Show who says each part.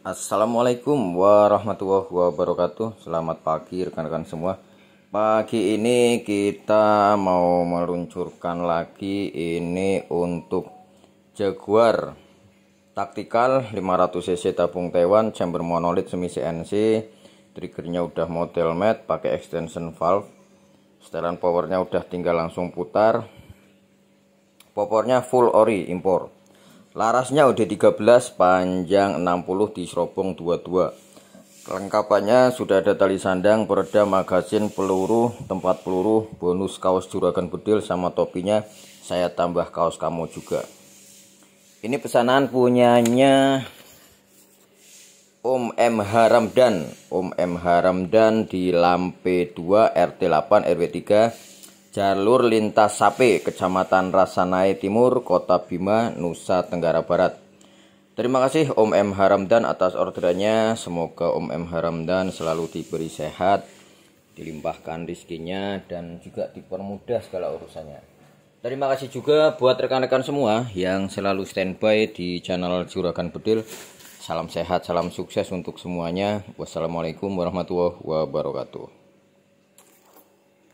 Speaker 1: Assalamualaikum warahmatullahi wabarakatuh Selamat pagi rekan-rekan semua Pagi ini kita mau meluncurkan lagi ini untuk Jaguar Taktikal 500cc tabung Taiwan chamber monolit semi CNC Triggernya udah model matte pakai extension valve Setelan powernya udah tinggal langsung putar Popornya full ori impor Larasnya OD13 panjang 60 di serobong 22. Kelengkapannya sudah ada tali sandang, pereda, magasin, peluru, tempat peluru, bonus kaos juragan bedil sama topinya saya tambah kaos kamu juga. Ini pesanan punyanya Om M Haramdan, Om M Haramdan di Lampe 2 RT 8 RW 3 Jalur lintas Sape, Kecamatan Rasanae Timur, Kota Bima, Nusa Tenggara Barat. Terima kasih Om M Haramdan atas orderannya. Semoga Om M Haramdan selalu diberi sehat, dilimpahkan rizkinya dan juga dipermudah segala urusannya. Terima kasih juga buat rekan-rekan semua yang selalu standby di channel Juragan Bedil. Salam sehat, salam sukses untuk semuanya. Wassalamualaikum warahmatullahi wabarakatuh.